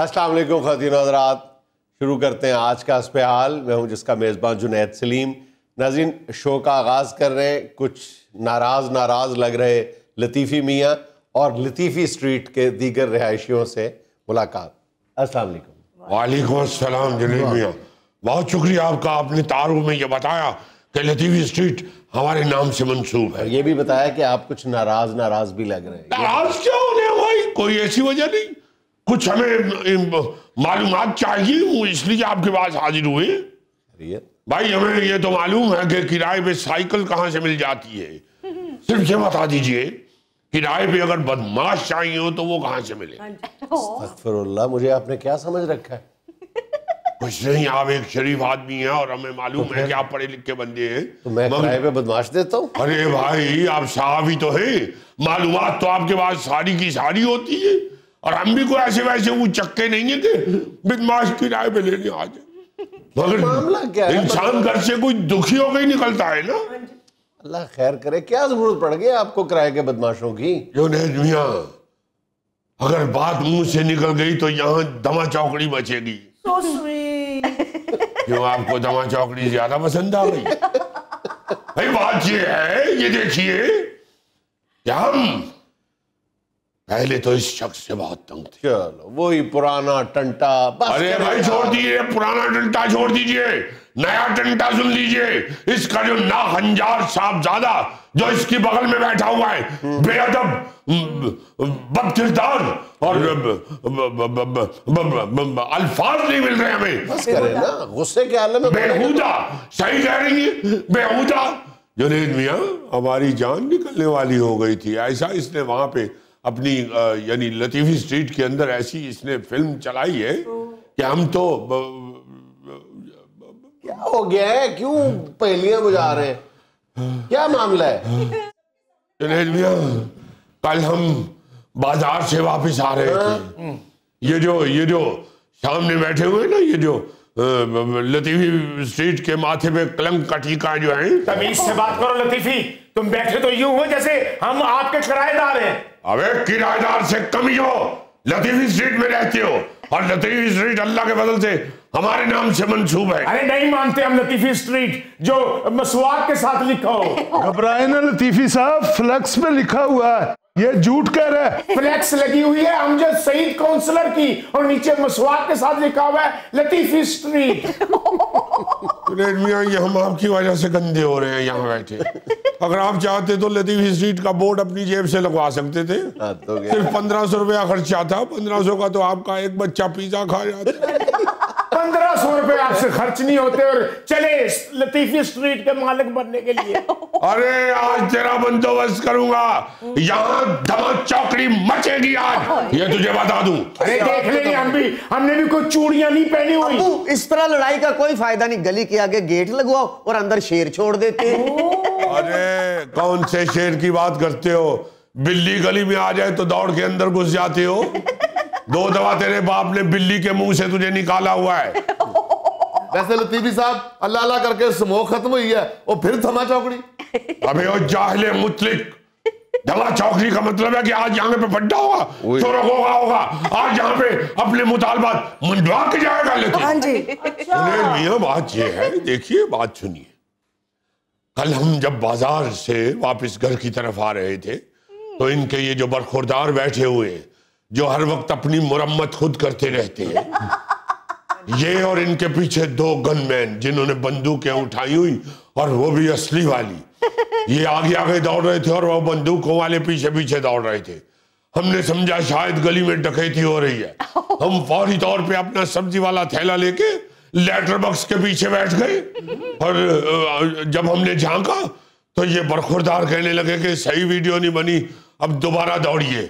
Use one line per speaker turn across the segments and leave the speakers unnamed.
असल वालेकुम खातिन हजरात शुरू करते हैं आज का इस हाल मैं हूँ जिसका मेज़बान जुनेद सलीम नाजिन शो का आगाज़ कर रहे हैं कुछ नाराज़ नाराज़ लग रहे लतीफ़ी मियाँ और लतीफ़ी स्ट्रीट के दीगर रहायशियों से मुलाकात असल वालेकुम वालेकुम मियाँ बहुत शुक्रिया आपका आपने तारुफ में यह बताया कि लतीफ़ी स्ट्रीट हमारे नाम से मनसूब है ये भी बताया कि आप कुछ नाराज़ नाराज़ भी लग रहे
हैं कोई ऐसी वजह नहीं कुछ हमें मालूम चाहिए इसलिए आपके पास हाजिर हुए भाई हमें ये तो मालूम है कि किराए पे साइकिल कहाँ से मिल जाती है सिर्फ ये बता दीजिए किराए पे अगर बदमाश चाहिए हो तो वो कहाँ से मिले
हाँ
मुझे आपने क्या समझ रखा है
कुछ नहीं आप एक शरीफ आदमी हैं और हमें मालूम तो है कि आप पढ़े लिखे बंदे हैं तो मैं मगर... पे बदमाश देता हूँ अरे भाई आप साहब ही तो हैं मालूम तो आपके पास सारी की सारी होती है और हम भी कोई ऐसे वैसे वो चक्के नहीं है कि बदमाश की राय पे
लेने आ जाए मगर मामला क्या है इंसान घर से
कोई दुखी होकर ही निकलता है ना हाँ
अल्लाह खैर करे क्या जरूरत पड़ गई आपको किराए के बदमाशों की जो मिया अगर बात मुंह से निकल गई तो यहाँ दमा चौकड़ी बचेगी
so जो
आपको दमा चौकड़ी ज्यादा पसंद आ गई भाई बात ये है ये देखिए
हम पहले तो इस शख्स से बहुत तंग थे चलो वही पुराना टंटा बस अरे भाई छोड़ दीजिए
पुराना टंटा छोड़ दीजिए नया टंटा सुन लीजिए इसका जो ना हंजार साहब ज्यादा जो इसकी बगल में बैठा हुआ है हम्म। बेअदब हम्म, बदकिरदार और हम्म। अल्फाज नहीं मिल रहे
हमें गुस्से के आलम में बेहूदा तो। सही कह रही है बेहूदा
जुनेद मियाँ हमारी जान निकलने वाली हो गई थी ऐसा इसने वहां पे अपनी यानी लतीफ़ी स्ट्रीट के अंदर ऐसी इसने फिल्म चलाई है तो- कि हम तो ब, ब,
ब, क्या हो गया है क्यों पहलियां बुझा रहे क्या मामला है कल हम
बाजार से वापस आ रहे थे हाँ। हम्म। ये जो ये जो सामने बैठे हुए ना ये जो लतीफी स्ट्रीट के माथे पे कलंक का टीका जो है तमीज
से बात करो लतीफी तुम बैठे तो यूं हो जैसे हम आपके किराएदार हैं अबे किराएदार
से कमी हो लतीफी स्ट्रीट में रहते हो और लतीफी स्ट्रीट अल्लाह के बदल से
हमारे नाम से मंसूब है अरे नहीं मानते हम लतीफी स्ट्रीट जो मसवाक के साथ लिखा हो घबराए ना लतीफी साहब फ्लक्स पे लिखा हुआ है ये झूठ कह रहे फ्लैक्स लगी हुई है हम अमजद सईद काउंसलर की और नीचे मसवाक के साथ लिखा हुआ है लतीफी स्ट्रीट
ये हम आपकी वजह से गंदे हो रहे हैं यहाँ बैठे अगर आप चाहते तो लतीफी स्ट्रीट का बोर्ड अपनी जेब से लगवा सकते थे सिर्फ पंद्रह सौ रुपया खर्चा था पंद्रह सौ का तो आपका एक बच्चा पिज्जा खा जाता
पंद्रह सौ रुपए आपसे खर्च नहीं होते और चले लतीफी स्ट्रीट के मालिक बनने के लिए
अरे आज तेरा बंदोबस्त करूंगा यहाँ धमा चौकड़ी मचेगी आज ये तुझे बता दू अरे देख लेंगे हम भी
हमने भी कोई चूड़ियां नहीं पहनी हुई इस तरह लड़ाई का कोई फायदा नहीं गली के आगे गेट लगवाओ और अंदर शेर छोड़ देते
अरे कौन से शेर की बात करते हो बिल्ली गली में आ जाए तो दौड़ के अंदर घुस जाते हो दो दवा तेरे बाप ने बिल्ली के मुंह से तुझे निकाला हुआ है वैसे लतीफी साहब अल्लाह अल्लाह करके समोह खत्म हुई है और फिर थमा चौकड़ी अबे ओ जाहले मुतलिक दवा चौकड़ी का मतलब है कि आज यहाँ पे फड्डा होगा चोरों को होगा होगा आज यहाँ पे अपने मुतालबात मंडवा के जाएगा लेकिन हाँ
अच्छा।
बात ये है देखिए बात सुनिए कल हम जब बाजार से वापस घर की तरफ आ रहे थे तो इनके ये जो बरखोरदार बैठे हुए हैं जो हर वक्त अपनी मुरम्मत खुद करते रहते हैं ये और इनके पीछे दो गनमैन जिन्होंने बंदूकें उठाई हुई और वो भी असली वाली ये आगे आगे दौड़ रहे थे और वो बंदूकों वाले पीछे पीछे दौड़ रहे थे हमने समझा शायद गली में डकैती हो रही है हम फौरी तौर पे अपना सब्जी वाला थैला लेके लेटर बक्स के पीछे बैठ गए और जब हमने झांका तो ये बरखुरदार कहने लगे कि सही वीडियो नहीं बनी अब दोबारा दौड़िए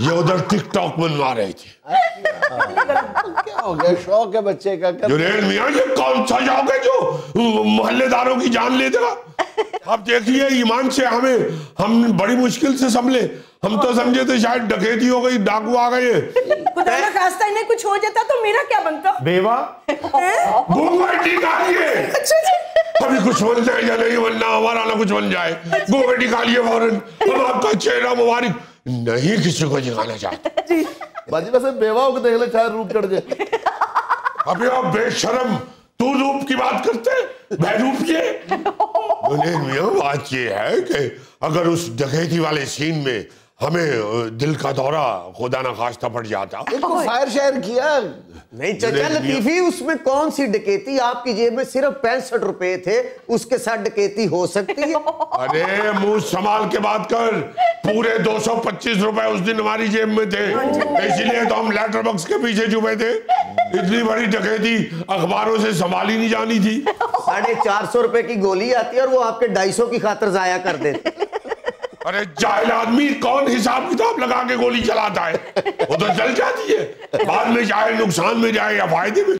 ये उधर टिकटॉक बनवा रहे थे
क्या हो गया शौक है बच्चे का कौन सा
जो मोहल्लेदारों की जान ले देगा आप देखिए ईमान से हमें हम बड़ी मुश्किल से संभले हम तो समझे थे शायद डकैती हो गई डाकू आ गए
रास्ता इन्हें कुछ हो जाता तो मेरा क्या बनता बेवा अच्छा
कभी कुछ बन जाए या नहीं बनना हमारा ना कुछ बन जाए गोबेटी खा लिए फौरन हम आपका चेहरा मुबारक नहीं किसी को जगाना चाहते
बाजी वैसे बेवा को देख ले चाहे रूप चढ़ जाए
अभी आप बेशरम तू रूप की बात करते मैं रूप ये बोले बात ये है कि अगर उस डकैती वाले सीन में हमें दिल का दौरा खुदा ना खास्ता पड़ जाता तो फायर शायर किया नहीं
चाचा लतीफी उसमें कौन सी डकेती आपकी जेब में सिर्फ पैंसठ रुपए थे उसके साथ डकेती हो सकती है
अरे मुंह संभाल के बात कर पूरे 225 रुपए उस दिन हमारी जेब में थे इसीलिए तो हम लेटर बॉक्स के पीछे छुपे थे इतनी बड़ी डकैती
अखबारों से संभाली नहीं जानी थी
साढ़े
चार सौ रुपए की गोली आती है और वो आपके ढाई सौ की खातर जाया कर देते
अरे जाहिल आदमी कौन हिसाब किताब लगा के गोली
चलाता है वो तो जल जाती है बाद में जाए नुकसान में जाए या फायदे में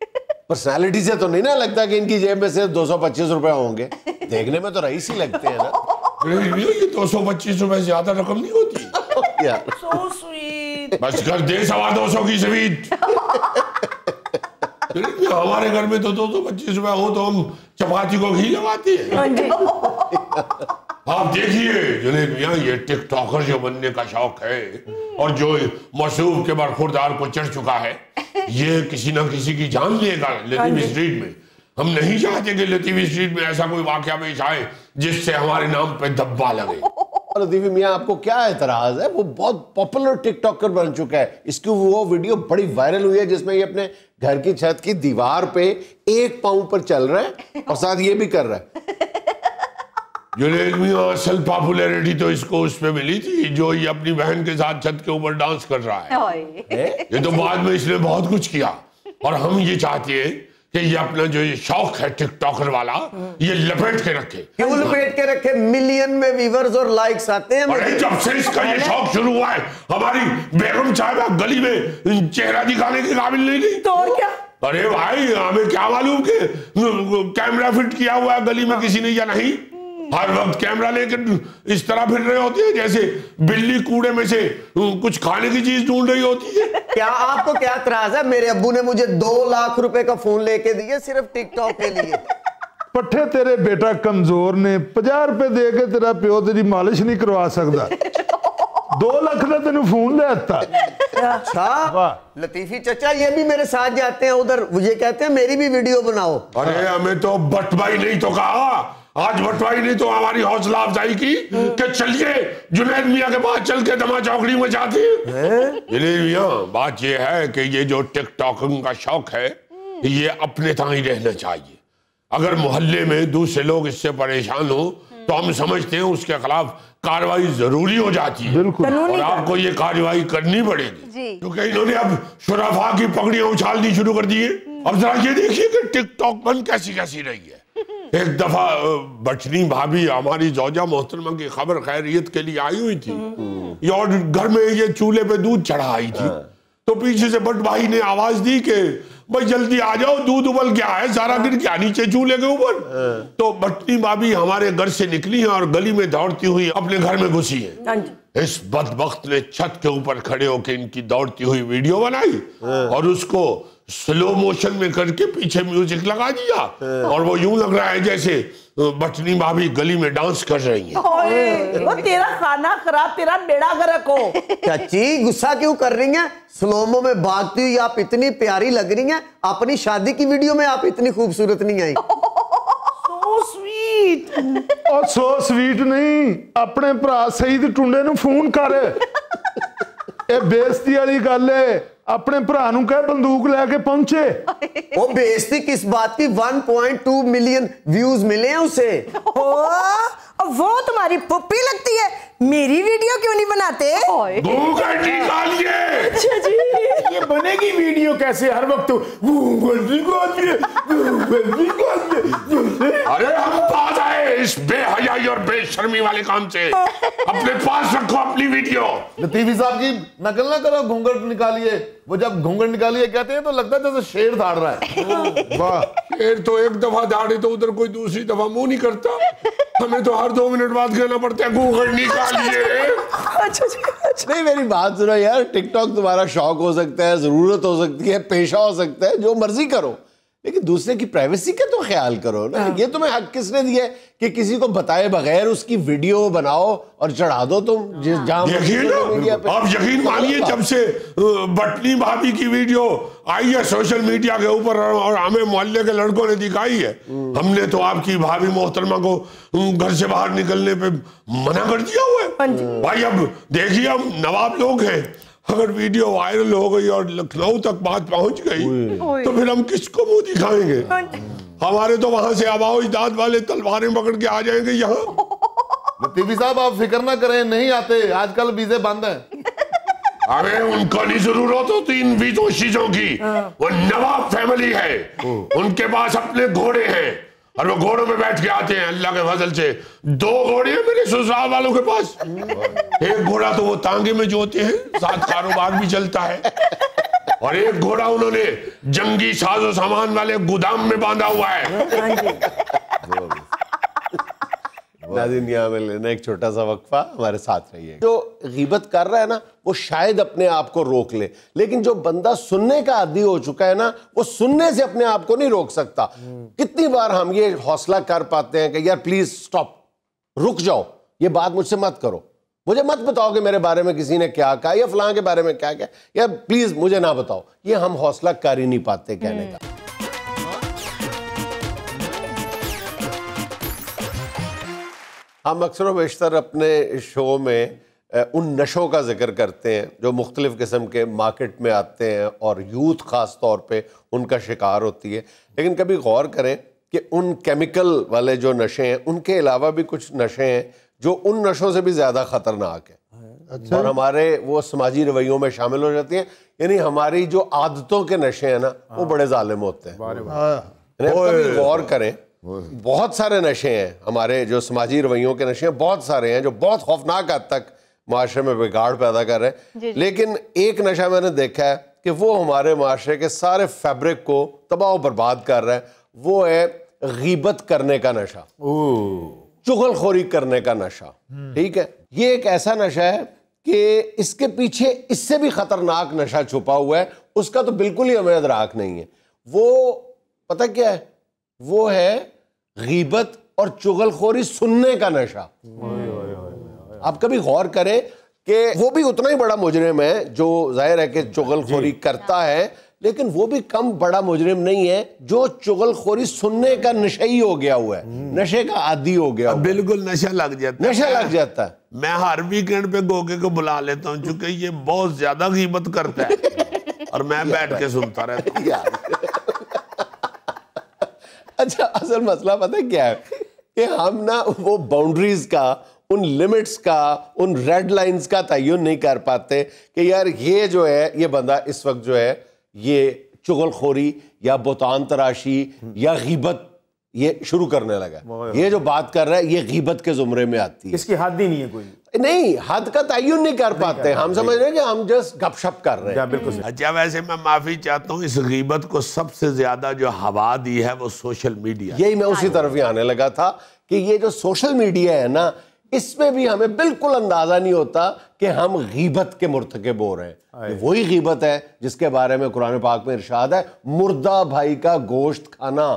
पर्सनालिटी से तो नहीं ना लगता कि इनकी जेब में सिर्फ दो सौ पच्चीस रुपए होंगे देखने में तो रईस ही लगते हैं ना दो सौ पच्चीस रुपए से ज्यादा रकम नहीं होती
बस कर
दे सवा दो सौ की स्वीट हमारे घर में तो दो सौ पच्चीस रुपए हो तो हम चपाती को घी लगाते हैं
हाँ
आप देखिए जुनेद मियाँ ये टिकटॉकर जो बनने का शौक है और जो मशहूर के बरखुरदार को चढ़ चुका है ये किसी ना किसी की जान लेगा हाँ लतीफ स्ट्रीट में हम नहीं चाहते कि लतीफ स्ट्रीट में ऐसा कोई वाक्य पेश आए जिससे हमारे नाम पे धब्बा लगे
लतीवी मियाँ आपको क्या एतराज है वो बहुत पॉपुलर टिकटॉकर बन चुका है इसकी वो वीडियो बड़ी वायरल हुई है जिसमें ये अपने घर की छत की दीवार पे एक पाऊ पर चल रहे हैं और साथ ये भी कर रहे हैं
जो और असल पॉपुलैरिटी तो इसको उसमें मिली थी जो ये अपनी बहन के साथ छत के ऊपर डांस कर रहा
है ये
तो बाद में इसने बहुत कुछ किया और हम ये चाहते हैं कि ये अपना जो ये शौक है टिकटॉकर वाला ये लपेट के रखे
क्यों लपेट के रखे मिलियन में व्यूवर्स और लाइक्स आते हैं अरे जब से इसका ये शौक शुरू हुआ
है हमारी बेगम साहब गली में चेहरा दिखाने के काबिल नहीं थी तो और क्या अरे भाई हमें क्या मालूम कि कैमरा हम्म, फिट किया हुआ है गली में किसी ने या नहीं हर वक्त कैमरा लेकर इस तरह फिर रहे होते हैं जैसे बिल्ली कूड़े में से कुछ खाने
की चीज ढूंढ रही होती है क्या आपको क्या त्रास है मेरे अबू ने मुझे दो लाख रुपए का फोन लेके दिया सिर्फ टिकटॉक के लिए
पट्ठे तेरे बेटा कमजोर ने पाँह
रुपए दे के तेरा प्यो तेरी मालिश नहीं करवा सकता दो लाख का तेन फोन लेता अच्छा लतीफी चचा ये भी मेरे साथ जाते हैं उधर मुझे कहते हैं मेरी भी वीडियो बनाओ
अरे हमें तो बटवाई नहीं तो कहा आज बटवाई ने तो हमारी हौसला अफजाई की कि चलिए जुनेद मियाँ के पास चल के दमा चौकड़ी में जाते जुनेद मिया बात यह है कि ये जो टिकटॉकिंग का शौक है ये अपने तक ही रहना चाहिए अगर मोहल्ले में दूसरे लोग इससे परेशान हो तो हम समझते हैं उसके खिलाफ कार्रवाई जरूरी हो जाती है बिल्कुल और आपको ये कार्रवाई करनी पड़ेगी क्योंकि इन्होंने अब शराफा की पगड़ियां उछालनी शुरू कर दी है अब जरा ये देखिए कि टिकटॉक बंद कैसी कैसी रही है एक दफा बचनी भाभी हमारी जौजा मोहतरमा की खबर खैरियत के लिए आई हुई थी और घर में ये चूल्हे पे दूध चढ़ा आई थी हाँ। तो पीछे से बट भाई ने आवाज दी के भाई जल्दी आ जाओ दूध उबल क्या है सारा गिर क्या नीचे चूल्हे के ऊपर हाँ। तो बटनी भाभी हमारे घर से निकली है और गली में दौड़ती हुई अपने घर में घुसी है हाँ इस बदबख्त ने छत के ऊपर खड़े होकर इनकी दौड़ती हुई वीडियो बनाई और उसको स्लो मोशन में करके पीछे म्यूजिक लगा दिया हाँ। और वो यूं लग रहा है जैसे बटनी भाभी गली में डांस
कर रही है वो हाँ।
तेरा खाना खराब तेरा बेड़ा गरक हो चाची गुस्सा क्यों कर रही है स्लोमो में भागती हुई आप इतनी प्यारी लग रही हैं अपनी शादी की वीडियो में आप इतनी खूबसूरत नहीं आई ਸਵੀਟ ਉਹ ਸੋ ਸਵੀਟ ਨਹੀਂ ਆਪਣੇ ਭਰਾ ਸਹੀਦ ਟੁੰਡੇ ਨੂੰ ਫੋਨ ਕਰ ਇਹ ਬੇਇੱਜ਼ਤੀ ਵਾਲੀ अपने भरा कह बंदूक लैके पहुंचे ਕੇ ਪਹੁੰਚੇ ਉਹ ਬੇਇੱਜ਼ਤੀ ਕਿਸ 1.2 मिलियन व्यूज मिले हैं उसे ओ वो तुम्हारी पुप्पी लगती है मेरी वीडियो क्यों नहीं बनाते अच्छा, अच्छा
जी ये बनेगी वीडियो कैसे हर वक्त अरे
हम पास आए इस बेहयाई और बेशर्मी वाले काम से अपने पास रखो अपनी वीडियो
लतीफी साहब की नकल ना करो घूंघट निकालिए वो जब घूंगट निकालिए कहते हैं तो लगता है जैसे शेर धाड़ रहा
है वाह
शेर तो एक दफा धाड़े तो उधर कोई दूसरी दफा मुंह नहीं करता हमें तो हर दो
मिनट बाद कहना पड़ता है घूंगट निकालिए अच्छा, अच्छा, अच्छा। नहीं मेरी बात सुनो यार टिकटॉक तुम्हारा शौक हो सकता है जरूरत हो सकती है पेशा हो सकता है जो मर्जी करो लेकिन दूसरे की प्राइवेसी का तो ख्याल करो ना हाँ। ये तुम्हें हक किसने दिया कि किसी को बताए बगैर उसकी वीडियो बनाओ और चढ़ा दो तुम जिस हाँ। जहां यकीन आप यकीन मानिए
जब से बटनी भाभी की वीडियो आई है सोशल मीडिया के ऊपर और हमें मोहल्ले के लड़कों ने दिखाई है हम्म। हमने तो आपकी भाभी मोहतरमा को घर से बाहर निकलने पे मना कर दिया हुआ है हाँ भाई अब देखिए हम नवाब लोग हैं अगर वीडियो वायरल हो गई और लखनऊ तक बात पहुंच गई तो फिर हम किसको मुंह दिखाएंगे हमारे तो वहां से अबाओ इजाद वाले तलवारें पकड़ के आ जाएंगे यहाँ
टीवी साहब आप फिक्र ना करें नहीं आते आजकल वीजे बंद है
अरे उनको नहीं जरूरत होती इन बीजों चीजों की हाँ। वो नवाब फैमिली है उनके पास अपने घोड़े हैं और वो घोड़ों पे बैठ के आते हैं अल्लाह के फजल से दो घोड़े हैं मेरे ससुराल वालों के पास एक घोड़ा तो वो तांगे में जोते हैं साथ कारोबार भी चलता है और एक घोड़ा उन्होंने जंगी साजो सामान वाले
गोदाम में बांधा हुआ है हाँ नाजिन में लेना एक छोटा सा वक्फा हमारे साथ रहिए जो गिबत कर रहा है ना वो शायद अपने आप को रोक ले लेकिन जो बंदा सुनने का आदि हो चुका है ना वो सुनने से अपने आप को नहीं रोक सकता कितनी बार हम ये हौसला कर पाते हैं कि यार प्लीज स्टॉप रुक जाओ ये बात मुझसे मत करो मुझे मत बताओ कि मेरे बारे में किसी ने क्या कहा या फलां के बारे में क्या कहा या प्लीज मुझे ना बताओ ये हम हौसला कर ही नहीं पाते कहने का हम अक्सर वेशतर अपने शो में उन नशों का जिक्र करते हैं जो मुख्तलिफ़ किस्म के मार्केट में आते हैं और यूथ ख़ास तौर पर उनका शिकार होती है लेकिन कभी गौर करें कि उन केमिकल वाले जो नशे हैं उनके अलावा भी कुछ नशे हैं जो उन नशों से भी ज़्यादा ख़तरनाक हैं अच्छा। और हमारे वो समाजी रवैयों में शामिल हो जाती हैं यानी हमारी जो आदतों के नशे हैं ना वो हाँ। बड़े ालिम होते हैं गौर करें बहुत सारे नशे हैं हमारे जो समाजी रवैयों के नशे हैं बहुत सारे हैं जो बहुत खौफनाक हद तक माशरे में बिगाड़ पैदा कर रहे हैं लेकिन एक नशा मैंने देखा है कि वो हमारे माशरे के सारे फैब्रिक को तबाह बर्बाद कर रहे हैं वो है गीबत करने का नशा चुगलखोरी करने का नशा हम्म। ठीक है ये एक ऐसा नशा है कि इसके पीछे इससे भी खतरनाक नशा छुपा हुआ है उसका तो बिल्कुल ही हमें अदराक नहीं है वो पता क्या है वो है गीबत और चुगलखोरी सुनने का नशा आप कभी गौर करें कि वो भी उतना ही बड़ा मुजरिम है जो जाहिर है कि चुगलखोरी करता है लेकिन वो भी कम बड़ा मुजरिम नहीं है जो चुगलखोरी सुनने का नशा ही हो गया हुआ है हम्म। नशे का आदि हो गया बिल्कुल नशा
लग जाता है नशा लग जाता है मैं हर वीकेंड पे गोगे को बुला लेता हूँ चूंकि ये बहुत ज्यादा
कीमत करता है और
मैं बैठ के
सुनता
रहता हूँ अच्छा असल मसला पता क्या है कि हम ना वो बाउंड्रीज का उन लिमिट्स का उन रेड लाइंस का तयन नहीं कर पाते कि यार ये जो है ये बंदा इस वक्त जो है ये चुगलखोरी या बोतान तराशी या गीबत ये शुरू करने लगा ये जो बात कर रहा है ये गीबत के जुमरे में आती
है इसकी हद ही नहीं है कोई
नहीं हद का तयन नहीं कर पाते हम समझ रहे हैं कि हम जस्ट गपशप कर रहे हैं बिल्कुल
अच्छा वैसे मैं माफी चाहता हूँ इस गीबत को सबसे ज्यादा जो हवा
दी है वो सोशल मीडिया यही मैं उसी हाँ तरफ ही आने लगा था कि ये जो सोशल मीडिया है ना इसमें भी हमें बिल्कुल अंदाजा नहीं होता कि हम गीबत के मुरतकब हो रहे हैं हाँ वही गीबत है जिसके बारे में कुरान पाक में इरशाद है मुर्दा भाई का गोश्त खाना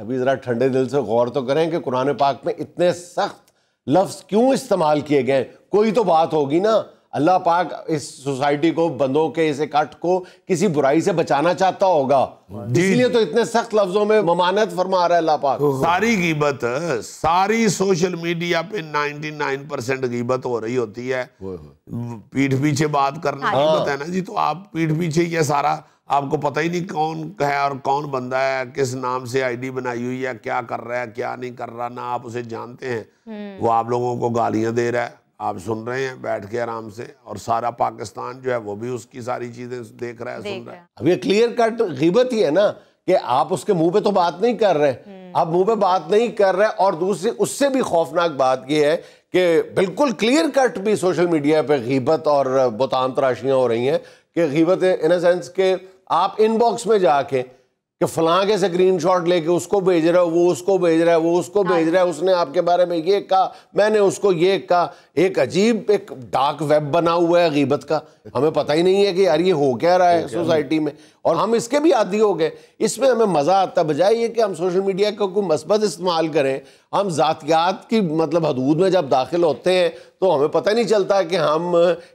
कभी जरा ठंडे दिल से गौर तो करें कि कुरान पाक में इतने सख्त लफ्ज क्यों इस्तेमाल किए गए कोई तो बात होगी ना अल्लाह पाक इस सोसाइटी को बंदों के इस इकट्ठ को किसी बुराई से बचाना चाहता होगा इसलिए तो इतने सख्त लफ्जों में ममानत फरमा रहा है अल्लाह पाक सारी गिबत सारी सोशल मीडिया पे
99 परसेंट गिबत हो रही होती है पीठ पीछे बात करना हाँ। है ना जी तो आप पीठ पीछे ये सारा आपको पता ही नहीं कौन है और कौन बंदा है किस नाम से आईडी बनाई हुई है क्या कर रहा है क्या नहीं कर रहा ना आप उसे जानते हैं हम्म। वो आप लोगों को गालियां दे रहा है आप सुन रहे हैं बैठ के आराम से और सारा पाकिस्तान जो है वो भी
उसकी सारी चीजें देख रहा है देख सुन रहा है अब ये क्लियर कट गिबत ही है ना कि आप उसके मुंह पे तो बात नहीं कर रहे हम्म। आप मुंह पे बात नहीं कर रहे और दूसरी उससे भी खौफनाक बात यह है कि बिल्कुल क्लियर कट भी सोशल मीडिया पे गिबत और बुतान तराशियां हो रही हैं कि गिबत इन अ सेंस के आप इनबॉक्स में जाके कि फलां के स्क्रीन शॉट लेके उसको भेज रहे हो वो उसको भेज रहा है वो उसको हाँ। भेज रहा है उसने आपके बारे में ये कहा मैंने उसको ये कहा एक अजीब एक डार्क वेब बना हुआ है गीबत का हमें पता ही नहीं है कि यार ये हो क्या रहा है सोसाइटी में और हम इसके भी आदि हो गए इसमें हमें मज़ा आता बजाय ये कि हम सोशल मीडिया का कोई मस्बत इस्तेमाल करें हम ज़ातियात की मतलब हदूद में जब दाखिल होते हैं तो हमें पता नहीं चलता कि हम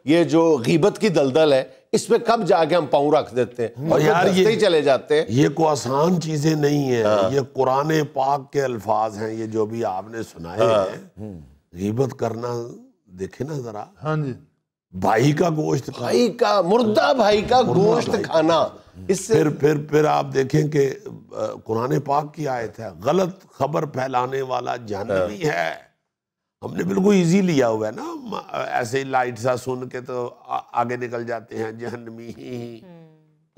ये जो गीबत की दलदल है इस पे कब जाके हम पाऊ रख देते हैं और यार ये
चले जाते हैं ये को आसान चीजें नहीं है हाँ। ये कुरान पाक के अल्फाज हैं ये जो भी आपने सुनाए हाँ। हैं गीबत करना देखे ना जरा हाँ जी भाई का गोश्त भाई का मुर्दा भाई का गोश्त खाना इससे फिर फिर फिर आप देखें कि कुरान पाक की आयत है गलत खबर फैलाने वाला जानवी हाँ। है हमने बिल्कुल इजी लिया हुआ है ना ऐसे लाइट सा सुन के तो आ, आगे निकल जाते हैं जहनमी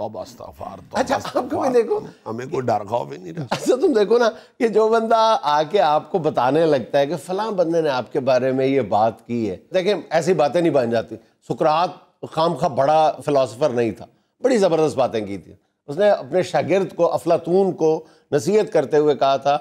तो तो अच्छा आपको भी देखो हमें कोई डर खाओ भी
नहीं रहा अच्छा तुम देखो ना कि जो बंदा आके आपको बताने लगता है कि फलां बंदे ने आपके बारे में ये बात की है देखिए ऐसी बातें नहीं बन जाती सुकरात खाम खा बड़ा फिलासफर नहीं था बड़ी ज़बरदस्त बातें की थी उसने अपने शागिर्द को अफलातून को नसीहत करते हुए कहा था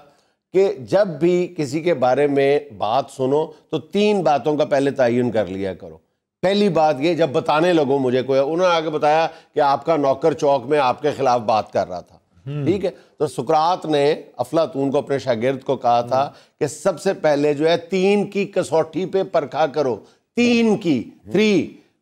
कि जब भी किसी के बारे में बात सुनो तो तीन बातों का पहले तयन कर लिया करो पहली बात ये जब बताने लगो मुझे कोई उन्होंने आगे बताया कि आपका नौकर चौक में आपके खिलाफ बात कर रहा था हम्म। ठीक है तो सुकरात ने अफलातून को अपने शागिर्द को कहा था कि सबसे पहले जो है तीन की कसौटी पे परखा करो तीन की थ्री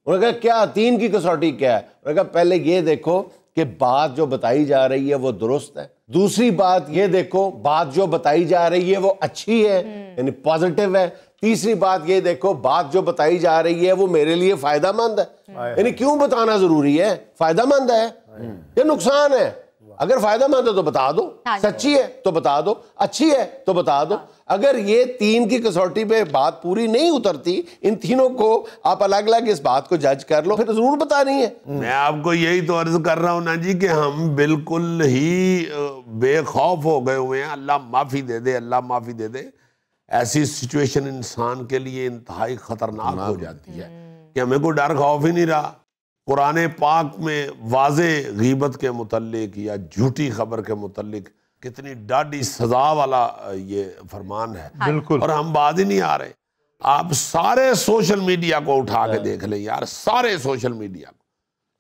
उन्होंने कहा क्या तीन की कसौटी क्या है उन्होंने कहा पहले ये देखो कि बात जो बताई जा रही है वो दुरुस्त है दूसरी बात ये देखो बात जो बताई जा रही है वो अच्छी है यानी पॉजिटिव है तीसरी बात ये देखो बात जो बताई जा रही है वो मेरे लिए फायदा मंद है यानी क्यों बताना जरूरी है फायदा मंद है या नुकसान है अगर फायदा मंद है तो बता दो सच्ची है तो बता दो अच्छी है तो बता दो अगर ये तीन की कसौटी पे बात पूरी नहीं उतरती इन तीनों को आप अलग अलग इस बात को जज कर लो फिर तो जरूर बता रही है
मैं आपको यही तो अर्ज कर रहा हूँ ना जी कि हम बिल्कुल ही बेखौफ हो गए हुए हैं अल्लाह माफ़ी दे दे अल्लाह माफ़ी दे दे ऐसी सिचुएशन इंसान के लिए इंतहाई खतरनाक हो जाती है कि हमें कोई डर खौफ ही नहीं रहा कुरान पाक में वाज गीबत के मुतलिक या झूठी खबर के मुतलिक कितनी डाडी सजा वाला ये फरमान है हाँ। बिल्कुल और हम बात ही नहीं आ रहे आप सारे सोशल मीडिया को उठा के हाँ। देख लें यार सारे सोशल मीडिया को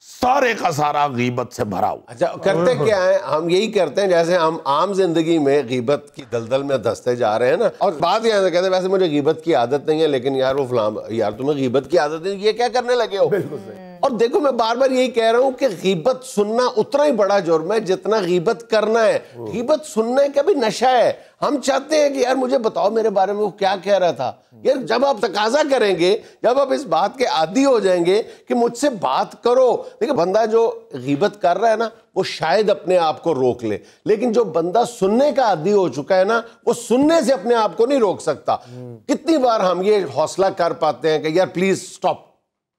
सारे का सारा गीबत से भरा हुआ
अच्छा करते क्या है हम यही करते हैं जैसे हम आम जिंदगी में गीबत की दलदल में धसते जा रहे हैं ना और बात यहां से कहते हैं वैसे मुझे गीबत की आदत नहीं है लेकिन यार वो फलाम यार तुम्हें गीबत की आदत नहीं ये क्या करने लगे हो बिल्कुल और देखो मैं बार बार यही कह रहा हूं कि गीबत सुनना उतना ही बड़ा जुर्म है जितना गीबत करना है गीबत सुनने का भी नशा है हम चाहते हैं कि यार मुझे बताओ मेरे बारे में वो क्या कह रहा था यार जब आप तकाजा करेंगे जब आप इस बात के आदि हो जाएंगे कि मुझसे बात करो देखिए बंदा जो गीबत कर रहा है ना वो शायद अपने आप को रोक ले लेकिन जो बंदा सुनने का आदि हो चुका है ना वो सुनने से अपने आप को नहीं रोक सकता कितनी बार हम ये हौसला कर पाते हैं कि यार प्लीज स्टॉप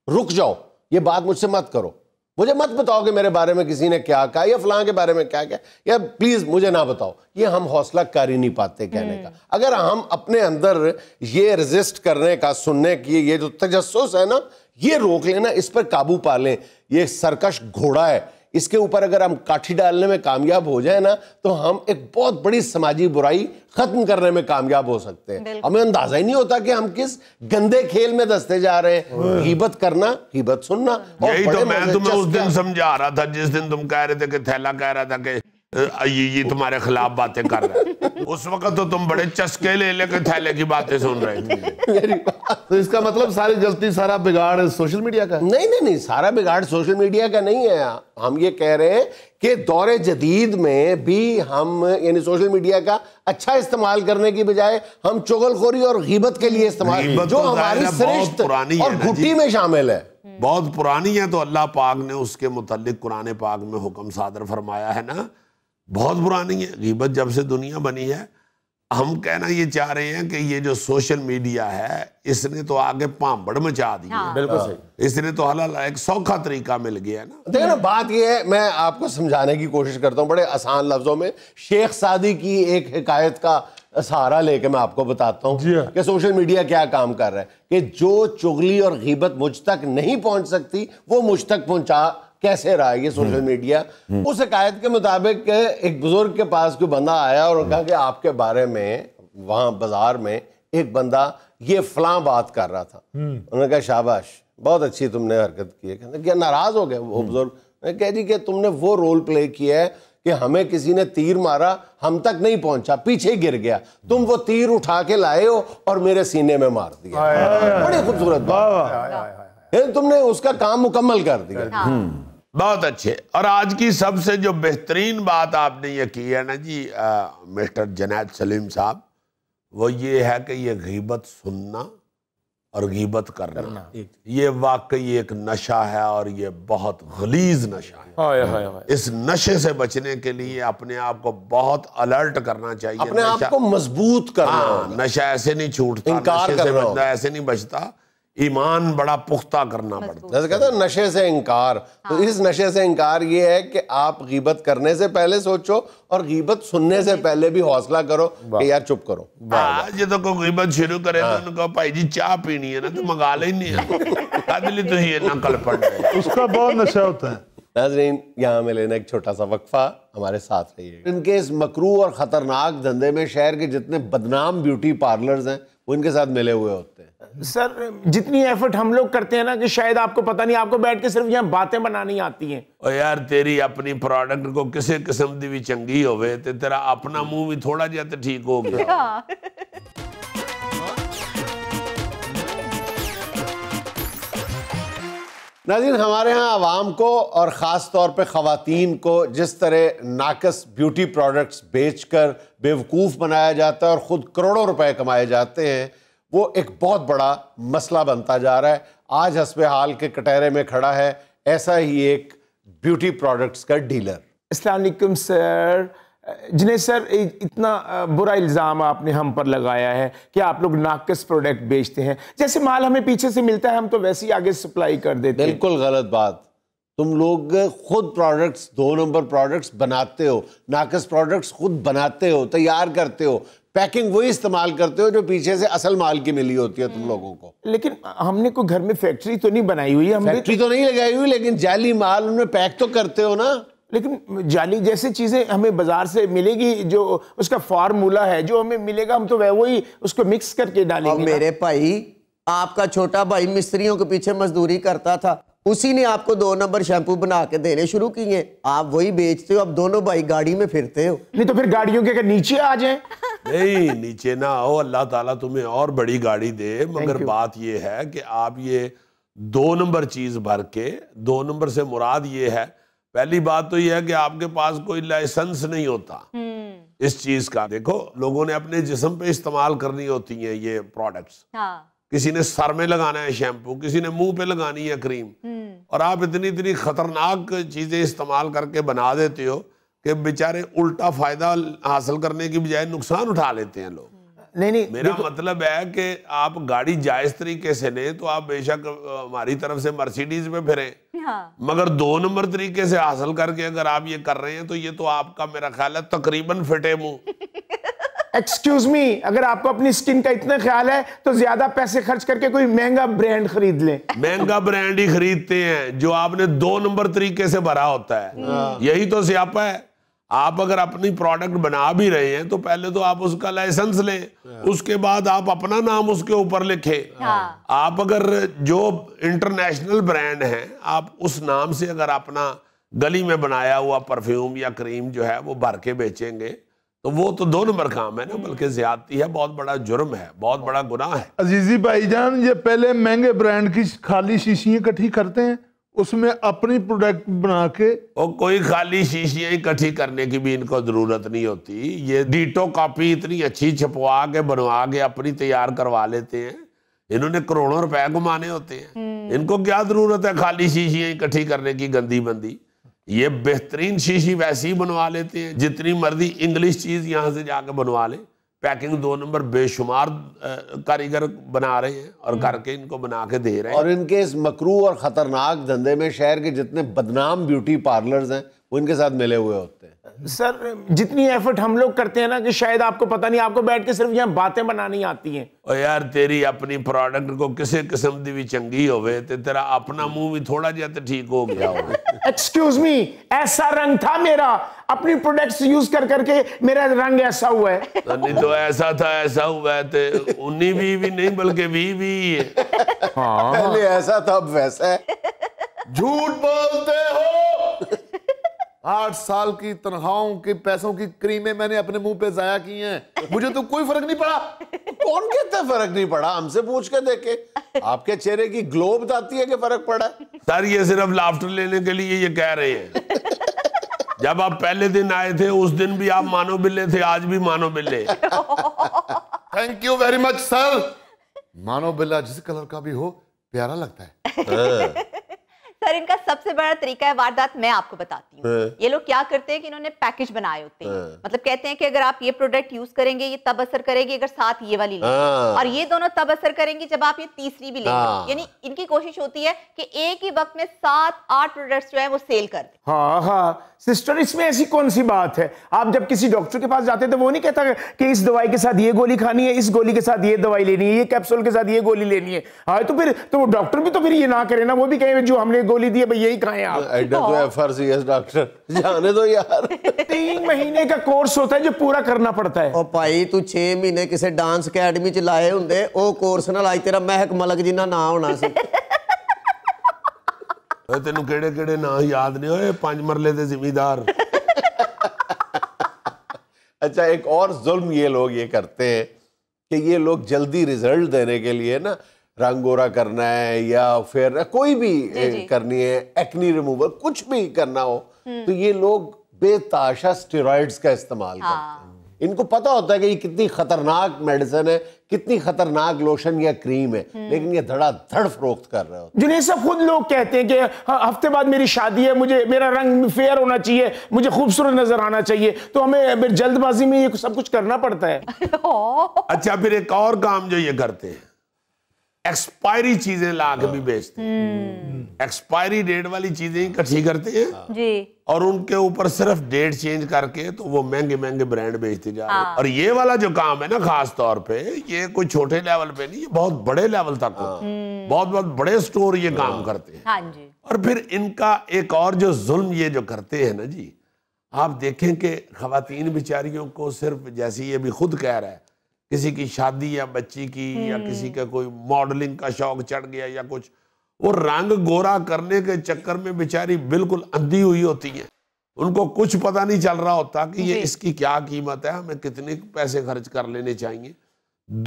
रुक जाओ ये बात मुझसे मत करो मुझे मत बताओ कि मेरे बारे में किसी ने क्या कहा या फलां के बारे में क्या कहा या प्लीज़ मुझे ना बताओ ये हम हौसला कर ही नहीं पाते कहने का हम्म। अगर हम अपने अंदर ये रजिस्ट करने का सुनने की ये जो तजस्स है ना ये रोक लेना इस पर काबू पा लें ये सरकश घोड़ा है इसके ऊपर अगर हम काठी डालने में कामयाब हो जाए ना तो हम एक बहुत बड़ी सामाजिक बुराई खत्म करने में कामयाब हो सकते हैं हमें अंदाजा ही नहीं होता कि हम किस गंदे खेल में दसते जा रहे हैं हीबत करना हिबत सुनना यही तो मैं तुम्हें उस
दिन समझा रहा था जिस दिन तुम कह रहे थे कि थैला कह रहा था कि ये ये तुम्हारे खिलाफ बातें कर रहा है उस वक्त तो तुम बड़े चस्के ले लेके थैले की बातें सुन रहे
थे
तो इसका मतलब सारी गलती सारा बिगाड़ सोशल मीडिया का नहीं नहीं नहीं सारा बिगाड़ सोशल मीडिया का नहीं है हम ये कह रहे हैं कि दौरे जदीद में भी हम यानी सोशल मीडिया का अच्छा इस्तेमाल करने की बजाय हम चुगलखोरी और गिबत के लिए इस्तेमाल जो तो हमारी श्रेष्ठ पुरानी घुट्टी में शामिल है
बहुत पुरानी है तो अल्लाह पाक ने उसके मुतल कुरान पाक में हुक्म सादर फरमाया है ना बहुत पुरानी है गीबत जब से दुनिया बनी है हम कहना ये चाह रहे हैं कि ये जो सोशल मीडिया है इसने तो आगे पांबड़ मचा दी हाँ। बिल्कुल हाँ। सही इसने तो हल एक सौखा तरीका मिल
गया ना देखो ना बात ये है मैं आपको समझाने की कोशिश करता हूँ बड़े आसान लफ्जों में शेख सादी की एक हिकायत का सहारा लेके मैं आपको बताता हूँ हाँ। कि सोशल मीडिया क्या काम कर रहा है कि जो चुगली और गीबत मुझ तक नहीं पहुंच सकती वो मुझ तक पहुंचा कैसे रहा ये सोशल मीडिया उस शिकायत के मुताबिक एक बुजुर्ग के पास कोई बंदा आया और कहा कि आपके बारे में वहां बाजार में एक बंदा ये फला बात कर रहा था उन्होंने कहा शाबाश बहुत अच्छी तुमने हरकत की है क्या नाराज हो गया वो बुजुर्ग कह दी कि तुमने वो रोल प्ले किया है कि हमें किसी ने तीर मारा हम तक नहीं पहुंचा पीछे गिर गया तुम वो तीर उठा के लाए हो और मेरे सीने में मार दिया बड़ी खूबसूरत बात तुमने उसका काम मुकम्मल कर दिया हाँ।
बहुत अच्छे और आज की सबसे जो बेहतरीन बात आपने ये की है ना जी आ, मिस्टर जनेद सलीम साहब वो ये है कि ये गीबत सुनना और गीबत करना, करना। ये वाकई एक नशा है और ये बहुत गलीज नशा है हाँ हाँ इस नशे से बचने के लिए अपने आप को बहुत अलर्ट करना चाहिए अपने आप को मजबूत करना हाँ, नशा ऐसे नहीं छूटता नशे से बचना
ऐसे नहीं बचता ईमान बड़ा पुख्ता करना पड़ता है जैसे कहते हैं नशे से इनकार तो हाँ। तो इस नशे से इनकार ये है कि आप गीबत करने से पहले सोचो और गीबत सुनने से पहले भी हौसला करो कि यार चुप करो
ये तो कोई गीबत शुरू करे तो हाँ। तो भाई
जी चाय पीनी है ना तो मंगा नहीं है तो ये नकल पड़ उसका बहुत नशा होता है नाजरीन यहाँ में लेना एक छोटा सा वक्फा हमारे साथ रहिए इनके इस मकरू और ख़तरनाक धंधे में शहर के जितने बदनाम ब्यूटी पार्लर्स हैं वो इनके साथ मिले हुए होते
हैं सर जितनी एफर्ट हम लोग करते हैं ना कि शायद आपको पता नहीं आपको बैठ के सिर्फ यहाँ बातें बनानी आती हैं
और यार तेरी अपनी प्रोडक्ट को किसी किस्म की भी चंगी हो ते तेरा अपना मुंह भी थोड़ा जहा तो ठीक हो गया
हाँ।
नाजीन हमारे यहाँ आवाम को और ख़ास तौर पे ख़वातीन को जिस तरह नाकस ब्यूटी प्रोडक्ट्स बेचकर बेवकूफ़ बनाया जाता है और ख़ुद करोड़ों रुपए कमाए जाते हैं वो एक बहुत बड़ा मसला बनता जा रहा है आज हसब हाल के कटहरे में खड़ा है ऐसा ही एक ब्यूटी प्रोडक्ट्स का डीलर
असलकुम सर जिन्हें सर इतना बुरा इल्ज़ाम आपने हम पर लगाया है कि आप लोग नाकस प्रोडक्ट बेचते हैं जैसे माल हमें पीछे से मिलता है हम तो वैसे ही आगे सप्लाई कर देते हैं बिल्कुल गलत बात
तुम लोग खुद प्रोडक्ट्स दो नंबर प्रोडक्ट्स बनाते हो नाकस प्रोडक्ट्स खुद बनाते हो तैयार करते हो पैकिंग वही इस्तेमाल करते हो जो पीछे से असल माल की मिली होती है तुम
हम्म। लोगों को लेकिन हमने कोई घर में फैक्ट्री तो नहीं बनाई हुई है फैक्ट्री तो नहीं लगाई हुई लेकिन जाली माल उनमें पैक तो करते हो ना लेकिन जाली जैसी चीज़ें हमें बाज़ार से मिलेगी जो
उसका फॉर्मूला है जो हमें मिलेगा हम तो वह वही उसको मिक्स करके डालेंगे मेरे भाई आपका छोटा भाई मिस्त्रियों के पीछे मजदूरी करता था उसी ने आपको दो नंबर शैम्पू बना के देने शुरू किए आप वही बेचते हो अब दोनों भाई गाड़ी में फिरते हो नहीं तो फिर गाड़ियों के अगर नीचे आ जाए
नहीं नीचे ना हो अल्लाह ताला तुम्हें और बड़ी गाड़ी दे मगर बात यह है कि आप ये दो नंबर चीज भर के दो नंबर से मुराद ये है पहली बात तो यह है कि आपके पास कोई लाइसेंस नहीं होता
हम्म।
इस चीज का देखो लोगों ने अपने जिस्म पे इस्तेमाल करनी होती है ये प्रोडक्ट्स हाँ। किसी ने सर में लगाना है शैम्पू किसी ने मुंह पे लगानी है क्रीम हम्म। और आप इतनी इतनी खतरनाक चीजें इस्तेमाल करके बना देते हो कि बेचारे उल्टा फायदा हासिल करने की बजाय नुकसान उठा लेते हैं लोग नहीं नहीं मेरा मतलब है कि आप गाड़ी जायज तरीके से लें तो आप बेशक हमारी तरफ से मर्सिडीज में फिरे हाँ। मगर दो नंबर तरीके से हासिल करके अगर आप ये कर रहे हैं तो ये तो आपका मेरा ख्याल है तकरीबन फिटे मुंह
एक्सक्यूज मी अगर आपको अपनी स्किन का इतना ख्याल है तो ज्यादा पैसे खर्च करके कोई महंगा ब्रांड खरीद ले
महंगा ब्रांड ही खरीदते हैं जो आपने दो नंबर तरीके से भरा होता है हाँ। यही तो स्यापा है आप अगर अपनी प्रोडक्ट बना भी रहे हैं तो पहले तो आप उसका लाइसेंस लें उसके बाद आप अपना नाम उसके ऊपर लिखें हाँ। आप अगर जो इंटरनेशनल ब्रांड है आप उस नाम से अगर अपना गली में बनाया हुआ परफ्यूम या क्रीम जो है वो भर के बेचेंगे तो वो तो दो नंबर काम है ना बल्कि ज्यादती है बहुत बड़ा जुर्म है बहुत बड़ा गुनाह है अजीजी भाईजान ये पहले महंगे ब्रांड की खाली शीशियां इकट्ठी करते हैं उसमें अपनी
प्रोडक्ट बना के
और कोई खाली शीशियाँ इकट्ठी करने की भी इनको ज़रूरत नहीं होती ये डीटो कॉपी इतनी अच्छी छपवा के बनवा के अपनी तैयार करवा लेते हैं इन्होंने करोड़ों रुपए घुमाने होते हैं हम्म। इनको क्या ज़रूरत है खाली शीशिया इकट्ठी करने की गंदी बंदी ये बेहतरीन शीशी वैसी बनवा लेते हैं जितनी मर्जी इंग्लिश चीज़ यहाँ से जाके बनवा लें पैकिंग दो नंबर बेशुमार कारीगर बना रहे
हैं और हम्म। करके इनको बना के दे रहे हैं और इनके इस मकरू और ख़तरनाक धंधे में शहर के जितने
बदनाम ब्यूटी पार्लर्स हैं उनके साथ मिले हुए होते हैं सर जितनी एफर्ट हम लोग करते हैं ना कि शायद आपको पता नहीं आपको बैठ के सिर्फ यहाँ बातें बनानी आती हैं
और यार तेरी अपनी प्रोडक्ट को किसी किस्म की भी चंगी होवे ते तेरा अपना मुंह भी थोड़ा जहा तो ठीक हो गया हो
एक्सक्यूज मी ऐसा रंग था मेरा अपनी प्रोडक्ट्स यूज कर करके मेरा रंग ऐसा हुआ है
तो नहीं तो ऐसा था ऐसा हुआ है तो उन्नी भी, भी नहीं बल्कि भी
भी है हाँ।
पहले
ऐसा था अब वैसा है झूठ बोलते हो
आठ साल की तनख्वाहों के पैसों की क्रीमें मैंने अपने मुंह पे जाया की हैं मुझे तो कोई फर्क नहीं पड़ा कौन कहता फर्क नहीं पड़ा हमसे पूछ के देखे आपके चेहरे की ग्लो बताती है कि फर्क पड़ा सर ये सिर्फ लाफ्टर लेने के
लिए ये कह रहे हैं जब आप पहले दिन आए थे उस दिन भी आप मानो बिल्ले थे आज भी मानो बिल्ले thank you very much sir मानो
बिल्ला जिस कलर का भी हो प्यारा लगता है
हाँ। सर इनका सबसे बड़ा तरीका है वारदात मैं आपको बताती हूँ हाँ। ये लोग क्या करते हैं कि इन्होंने पैकेज बनाए होते हैं हाँ। मतलब कहते हैं कि अगर आप ये प्रोडक्ट यूज करेंगे ये तब असर करेगी अगर साथ ये वाली लेंगे हाँ। और ये दोनों तब असर करेंगे जब आप ये तीसरी भी लेंगे यानी इनकी कोशिश होती है कि एक ही वक्त में सात आठ प्रोडक्ट जो है वो सेल कर दे
हाँ हाँ सिस्टर इसमें ऐसी कौन सी बात है आप जब किसी डॉक्टर के पास जाते हैं तो वो नहीं कहता कि इस दवाई के साथ ये गोली खानी है इस गोली के साथ ये दवाई लेनी है ये कैप्सूल के साथ ये गोली लेनी है हाँ तो फिर तो डॉक्टर भी तो फिर ये ना करे ना वो भी कहे जो हमने गोली दी है भाई यही खाएं आप
तो एफआरसीएस तो डॉक्टर
जाने दो यार तीन महीने का कोर्स होता है जो पूरा करना पड़ता है और भाई तू 6 ਮਹੀਨੇ ਕਿਸੇ ਡਾਂਸ ਅਕੈਡਮੀ ਚ ਲਾਏ ਹੁੰਦੇ ਉਹ ਕੋਰਸ ਨਾਲ ਅੱਜ ਤੇਰਾ ਮਹਿਕ ਮਲਕ ਜਿੰਨਾ ਨਾਂ ਹੋਣਾ ਸੀ
ਓਏ ਤੈਨੂੰ ਕਿਹੜੇ ਕਿਹੜੇ ਨਾਂ ਯਾਦ ਨੇ ਓਏ ਪੰਜ ਮਰਲੇ
अच्छा एक और जुल्म ये लोग ये करते हैं कि ये लोग जल्दी रिजल्ट देने के लिए ना रंग गोरा करना है या फिर कोई भी जी जी। करनी है एक्नी रिमूवल कुछ भी करना हो हम्म। तो ये लोग बेताशा स्टेरॉइड्स का इस्तेमाल हाँ। करते हैं हाँ। इनको पता होता है कि ये कितनी खतरनाक मेडिसिन है कितनी खतरनाक लोशन या क्रीम है हम्म। लेकिन ये धड़ाधड़
फरोख्त कर रहे हो जिन्हें सब खुद लोग कहते हैं कि हफ्ते बाद मेरी शादी है मुझे मेरा रंग फेयर होना चाहिए मुझे खूबसूरत नजर आना चाहिए तो हमें जल्दबाजी में ये सब कुछ करना पड़ता है
अच्छा फिर एक और काम जो ये करते हैं एक्सपायरी चीजें ला के हाँ। भी बेचते
हैं
एक्सपायरी हम्म। डेट हम्म। वाली चीजें इकट्ठी करते हैं हाँ। जी और उनके ऊपर सिर्फ डेट चेंज करके तो वो महंगे महंगे ब्रांड बेचते जा रहे हैं हाँ। और ये वाला जो काम है ना खास तौर पे ये कोई छोटे लेवल पे नहीं ये बहुत बड़े लेवल तक होता बहुत बहुत बड़े स्टोर ये काम करते हैं हाँ जी। और फिर इनका एक और जो जुल्म ये जो करते हैं ना जी आप देखें कि खातन बेचारियों को सिर्फ जैसे ये भी खुद कह रहा है किसी की शादी या बच्ची की या हम्म। किसी का कोई मॉडलिंग का शौक चढ़ गया या कुछ वो रंग गोरा करने के चक्कर में बेचारी बिल्कुल अंधी हुई होती है उनको कुछ पता नहीं चल रहा होता कि ये इसकी क्या कीमत है हमें कितने पैसे खर्च कर लेने चाहिए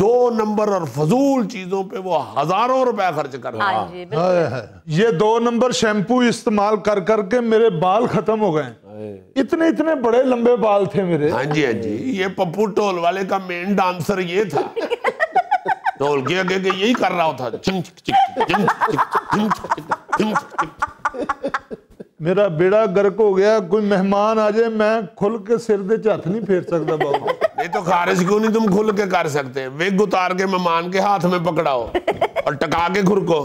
दो नंबर और फजूल चीजों पे वो हजारों रुपए खर्च कर रहा है हाँ हाँ, हाँ, ये दो नंबर शैम्पू इस्तेमाल कर करके मेरे बाल खत्म हो गए इतने इतने बड़े लंबे बाल थे मेरे हाँ जी हाँ जी ये पप्पू टोल वाले का मेन डांसर ये था टोल के आगे के यही कर रहा था मेरा बेड़ा गर्क हो गया कोई मेहमान आ जाए मैं खुल के सिर दे हाथ नहीं फेर सकता बाबू ये तो खारिज क्यों नहीं तुम खुल के कर सकते विग उतार के मेहमान के हाथ में पकड़ाओ
और टका के खुरको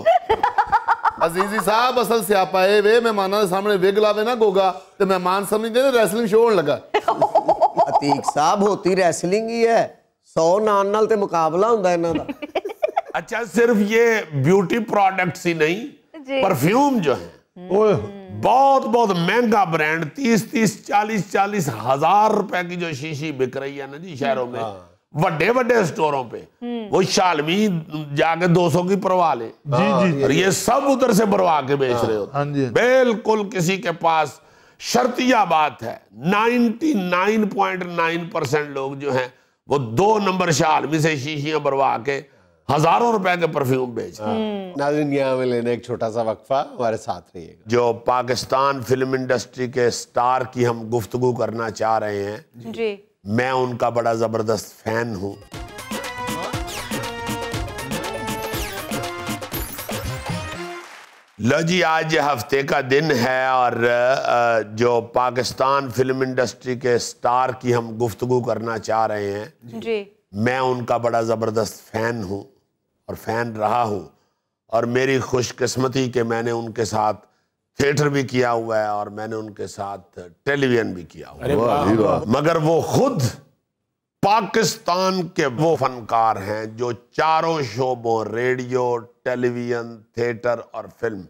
ਅਜ਼ੀਜ਼ੀ ਸਾਹਿਬ ਅਸਲ ਸਿਆਪਾ ਇਹ ਵੇ ਮਹਿਮਾਨਾਂ ਦੇ ਸਾਹਮਣੇ ਵਿਗ ਲਾਵੇ ਨਾ ਗੋਗਾ ਤੇ ਮਹਿਮਾਨ ਸਮਝਦੇ ਨੇ ਰੈਸਲਿੰਗ ਸ਼ੋਅ ਹੋਣ ਲੱਗਾ
ਅਤੀਕ ਸਾਹਿਬ ਹੋਤੀ ਰੈਸਲਿੰਗ ਹੀ ਹੈ 100 ਨਾਨ ਨਾਲ ਤੇ ਮੁਕਾਬਲਾ ਹੁੰਦਾ ਇਹਨਾਂ ਦਾ
ਅੱਛਾ ਸਿਰਫ ਇਹ ਬਿਊਟੀ ਪ੍ਰੋਡਕਟਸ ਹੀ ਨਹੀਂ ਪਰਫਿਊਮ ਜੋ ਹੈ ਓਏ ਬਹੁਤ ਬਹੁਤ ਮਹਿੰਗਾ ਬ੍ਰਾਂਡ 30 30 40 40 ਹਜ਼ਾਰ ਰੁਪਏ ਦੀ ਜੋ ਸ਼ੀਸ਼ੀ ਵਿਕ ਰਹੀ ਹੈ ਨਾ ਜੀ ਸ਼ਹਿਰੋਂ ਮੇਂ वे वे स्टोरों पे हम्म। वो शालमी जाके 200 की परवा ले जी जी और ये सब उधर से भरवा के बेच हाँ, रहे हो हाँ हाँ बिल्कुल किसी के पास शर्तिया बात है 99.9 परसेंट लोग जो हैं वो दो नंबर शालमी से शीशियां भरवा के हजारों रुपए के परफ्यूम बेच रहे में
हम्म। लेने एक छोटा सा वक्फा हमारे साथ रहिएगा
जो पाकिस्तान फिल्म इंडस्ट्री के स्टार की हम गुफ्तगु करना चाह रहे हैं जी मैं उनका बड़ा ज़बरदस्त फ़ैन हूं लो जी आज हफ्ते का दिन है और जो पाकिस्तान फिल्म इंडस्ट्री के स्टार की हम गुफ्तगु करना चाह रहे हैं जी मैं उनका बड़ा ज़बरदस्त फ़ैन हूं और फ़ैन रहा हूँ और मेरी खुशकस्मती के मैंने उनके साथ थिएटर भी किया हुआ है और मैंने उनके साथ टेलीविजन भी किया हुआ है मगर वो खुद पाकिस्तान के वो फनकार हैं जो चारों शोबों रेडियो टेलीविजन थिएटर और फिल्म